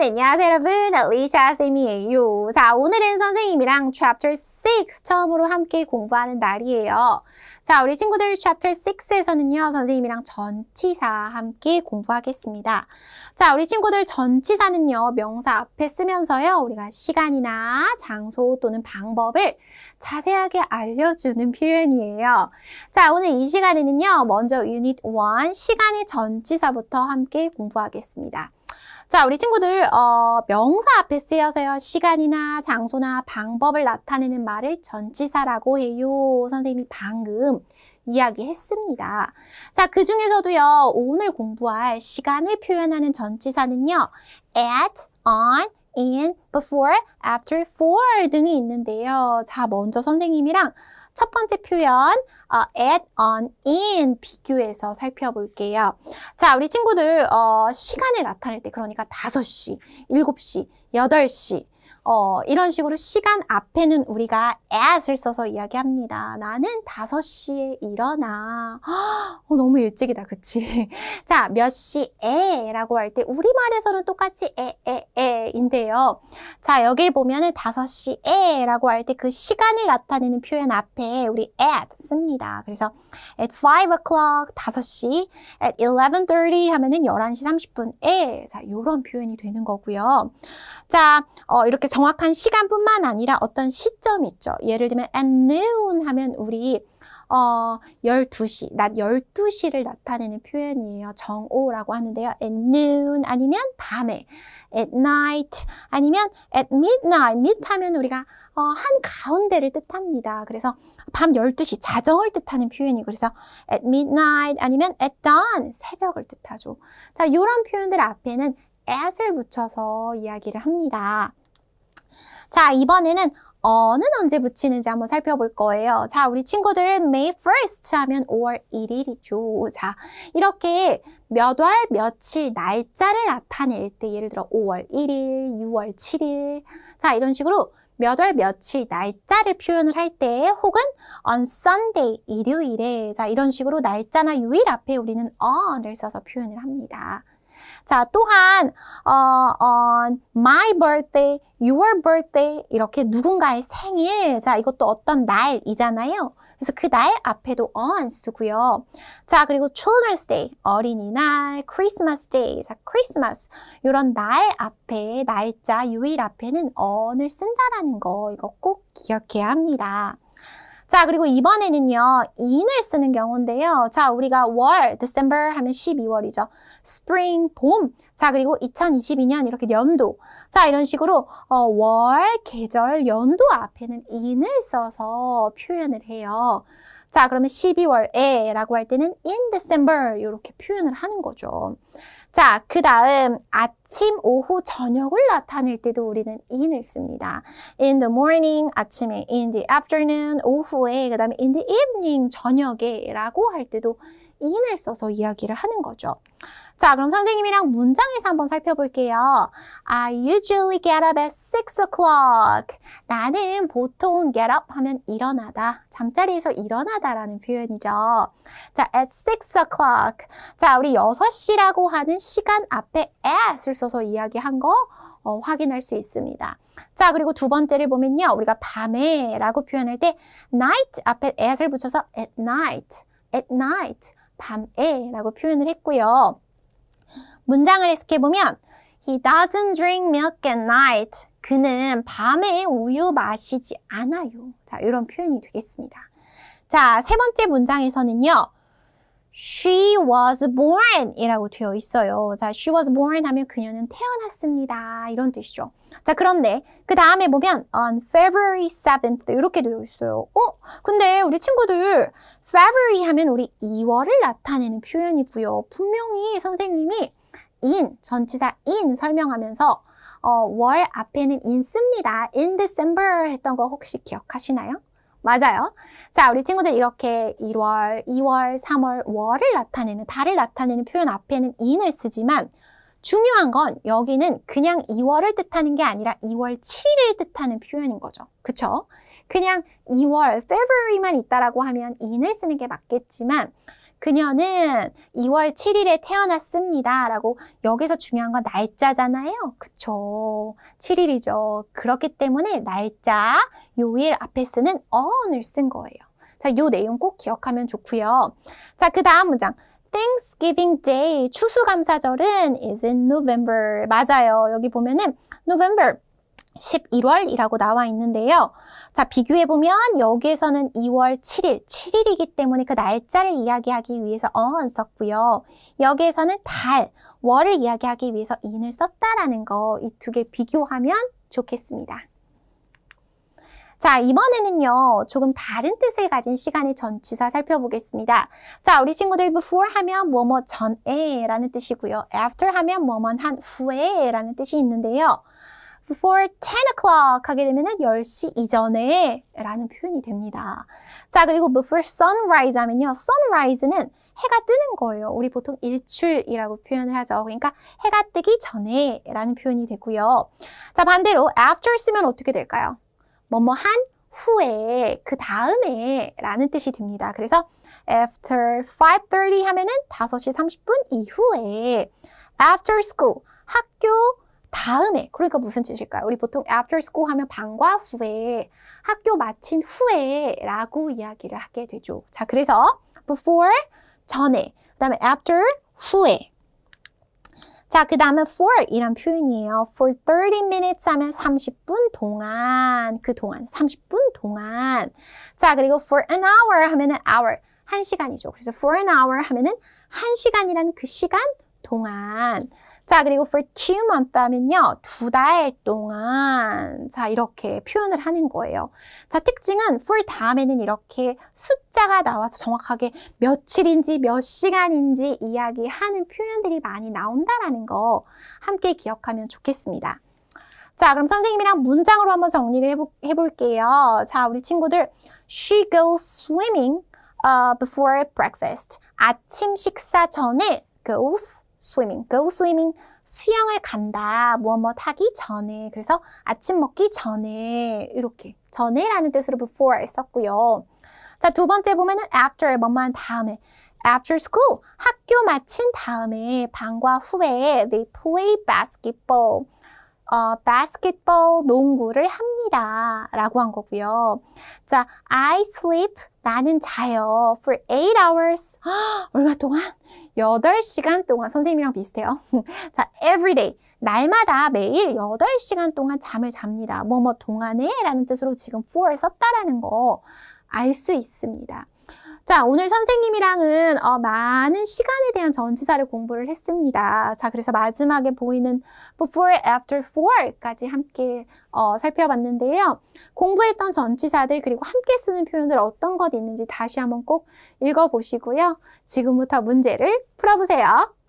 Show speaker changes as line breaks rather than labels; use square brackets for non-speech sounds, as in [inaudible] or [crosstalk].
네, 안녕하세요 여러분 알리샤 쌤이에요 자 오늘은 선생님이랑 chapter 6 처음으로 함께 공부하는 날이에요 자 우리 친구들 chapter 6에서는요 선생님이랑 전치사 함께 공부하겠습니다 자 우리 친구들 전치사는요 명사 앞에 쓰면서요 우리가 시간이나 장소 또는 방법을 자세하게 알려주는 표현이에요 자 오늘 이 시간에는요 먼저 유닛 1 시간의 전치사부터 함께 공부하겠습니다 자, 우리 친구들 어, 명사 앞에 쓰여서요. 시간이나 장소나 방법을 나타내는 말을 전치사라고 해요. 선생님이 방금 이야기했습니다. 자, 그 중에서도요. 오늘 공부할 시간을 표현하는 전치사는요. at, on, in, before, after, for 등이 있는데요. 자, 먼저 선생님이랑 첫 번째 표현 어, a d on in 비교해서 살펴볼게요. 자, 우리 친구들 어, 시간을 나타낼 때 그러니까 5시, 7시, 8시 어, 이런 식으로 시간 앞에는 우리가 as을 써서 이야기합니다. 나는 5시에 일어나. [gasps] 어, 너무 일찍이다, 그치? [laughs] 자, 몇 시에 라고 할 때 우리말에서는 똑같이 에, 에, 에 인데요. 자, 여길 보면은 5시에 라고 할 때 그 시간을 나타내는 표현 앞에 우리 at 씁니다. 그래서 at 5 o'clock 5시, at 11.30 하면은 11시 30분에 자, 요런 표현이 되는 거고요. 자, 어, 이렇게 정 정확한 시간뿐만 아니라 어떤 시점이 있죠. 예를 들면 at noon 하면 우리 어, 12시, 낮 12시를 나타내는 표현이에요. 정오라고 하는데요. at noon 아니면 밤에, at night 아니면 at midnight. mid 하면 우리가 어, 한 가운데를 뜻합니다. 그래서 밤 12시, 자정을 뜻하는 표현이 그래서 at midnight 아니면 at dawn, 새벽을 뜻하죠. 자, 이런 표현들 앞에는 at을 붙여서 이야기를 합니다. 자, 이번에는 어는 언제 붙이는지 한번 살펴볼 거예요. 자, 우리 친구들은 May 1st 하면 5월 1일이죠. 자, 이렇게 몇 월, 며칠, 날짜를 나타낼 때 예를 들어 5월 1일, 6월 7일 자, 이런 식으로 몇 월, 며칠, 날짜를 표현을 할 때 혹은 on Sunday, 일요일에 자, 이런 식으로 날짜나 요일 앞에 우리는 on을 써서 표현을 합니다. 자, 또한 어, on 어, my birthday, your birthday 이렇게 누군가의 생일. 자, 이것도 어떤 날이잖아요. 그래서 그 날 앞에도 on 쓰고요. 자, 그리고 children's day, 어린이날, christmas day, 자, christmas 이런 날 앞에 날짜, 요일 앞에는 on을 쓴다라는 거 이거 꼭 기억해야 합니다. 자, 그리고 이번에는요, in을 쓰는 경우인데요. 자, 우리가 월, December 하면 12월이죠. spring, 봄. 자, 그리고 2022년 이렇게 연도. 자, 이런 식으로 어, 월, 계절, 연도 앞에는 in을 써서 표현을 해요. 자, 그러면 12월에 라고 할 때는 in December 이렇게 표현을 하는 거죠. 자, 그 다음 아침, 오후, 저녁을 나타낼 때도 우리는 in을 씁니다. in the morning, 아침에 in the afternoon, 오후에 그 다음에 in the evening, 저녁에 라고 할 때도 in을 써서 이야기를 하는 거죠. 자, 그럼 선생님이랑 문장에서 한번 살펴볼게요. I usually get up at 6 o'clock. 나는 보통 get up 하면 일어나다, 잠자리에서 일어나다라는 표현이죠. 자, at 6 o'clock. 자, 우리 6시라고 하는 시간 앞에 at을 써서 이야기한 거 어, 확인할 수 있습니다. 자, 그리고 두 번째를 보면요. 우리가 밤에 라고 표현할 때 night 앞에 at을 붙여서 at night, at night, 밤에 라고 표현을 했고요. 문장을 해석해 보면 He doesn't drink milk at night. 그는 밤에 우유 마시지 않아요. 자, 이런 표현이 되겠습니다. 자, 세 번째 문장에서는요. She was born 이라고 되어 있어요. 자, she was born 하면 그녀는 태어났습니다. 이런 뜻이죠. 자, 그런데 그 다음에 보면 on February 7th 이렇게 되어 있어요. 어? 근데 우리 친구들 February 하면 우리 2월을 나타내는 표현이고요. 분명히 선생님이 in, 전치사 in 설명하면서 어, 월 앞에는 in 씁니다. in December 했던 거 혹시 기억하시나요? 맞아요. 자, 우리 친구들 이렇게 1월, 2월, 3월, 월을 나타내는, 달을 나타내는 표현 앞에는 인을 쓰지만 중요한 건 여기는 그냥 2월을 뜻하는 게 아니라 2월 7일을 뜻하는 표현인 거죠. 그쵸? 그냥 2월, February만 있다라고 하면 인을 쓰는 게 맞겠지만 그녀는 2월 7일에 태어났습니다. 라고 여기서 중요한 건 날짜잖아요. 그쵸. 7일이죠. 그렇기 때문에 날짜, 요일 앞에 쓰는 어원을 쓴 거예요. 자, 요 내용 꼭 기억하면 좋고요. 자, 그 다음 문장. Thanksgiving Day, 추수감사절은 is in November. 맞아요. 여기 보면은 November. 11월이라고 나와 있는데요. 자, 비교해보면 여기에서는 2월 7일, 7일이기 때문에 그 날짜를 이야기하기 위해서 어언 썼고요. 여기에서는 달, 월을 이야기하기 위해서 인을 썼다라는 거 이 두 개 비교하면 좋겠습니다. 자, 이번에는요, 조금 다른 뜻을 가진 시간의 전치사 살펴보겠습니다. 자, 우리 친구들 before 하면 뭐 뭐 전에 라는 뜻이고요. after 하면 뭐뭐 한 후에 라는 뜻이 있는데요. before 10 o'clock 하게 되면 10시 이전에 라는 표현이 됩니다. 자, 그리고 before sunrise 하면요. sunrise는 해가 뜨는 거예요. 우리 보통 일출이라고 표현을 하죠. 그러니까 해가 뜨기 전에 라는 표현이 되고요. 자, 반대로 after 쓰면 어떻게 될까요? 뭐 뭐 한 후에, 그 다음에 라는 뜻이 됩니다. 그래서 after 5.30 하면은 5시 30분 이후에 after school, 학교 다음에 그러니까 무슨 뜻일까요? 우리 보통 after school 하면 방과 후에 학교 마친 후에라고 이야기를 하게 되죠. 자, 그래서 before 전에 그다음에 after 후에 자, 그 다음에 for 이란 표현이에요. for 30 minutes 하면 30분 동안, 그 동안, 30분 동안. 자, 그리고 for an hour 하면은 hour, 한 시간이죠. 그래서 for an hour 하면은 한 시간이라는 그 시간 동안. 자, 그리고 for two month 하면요. 두 달 동안. 자, 이렇게 표현을 하는 거예요. 자, 특징은 for 다음에는 이렇게 숫자가 나와서 정확하게 며칠인지 몇 시간인지 이야기하는 표현들이 많이 나온다라는 거 함께 기억하면 좋겠습니다. 자, 그럼 선생님이랑 문장으로 한번 정리를 해보, 해볼게요. 자, 우리 친구들. She goes swimming uh, before breakfast. 아침 식사 전에 goes swimming. go swimming. 수영을 간다. 무엇무엇 뭐, 하기 뭐 전에. 그래서 아침 먹기 전에 이렇게 전에라는 뜻으로 before 썼고요. 자, 두 번째 보면은 after 뭐뭐한 다음에 after school 학교 마친 다음에 방과 후에 they play basketball. 어, basketball 농구를 합니다. 라고 한 거고요. 자, I sleep. 나는 자요. for 8 hours. [gasps] 얼마 동안? 8시간 동안. 선생님이랑 비슷해요. [laughs] 자, every day. 날마다 매일 8시간 동안 잠을 잡니다. 뭐뭐 동안에 라는 뜻으로 지금 f o r 썼다라는 거 알 수 있습니다. 자, 오늘 선생님이랑은 어, 많은 시간에 대한 전치사를 공부를 했습니다. 자, 그래서 마지막에 보이는 before, after, for까지 함께 어, 살펴봤는데요. 공부했던 전치사들 그리고 함께 쓰는 표현들 어떤 것 있는지 다시 한번 꼭 읽어보시고요. 지금부터 문제를 풀어보세요.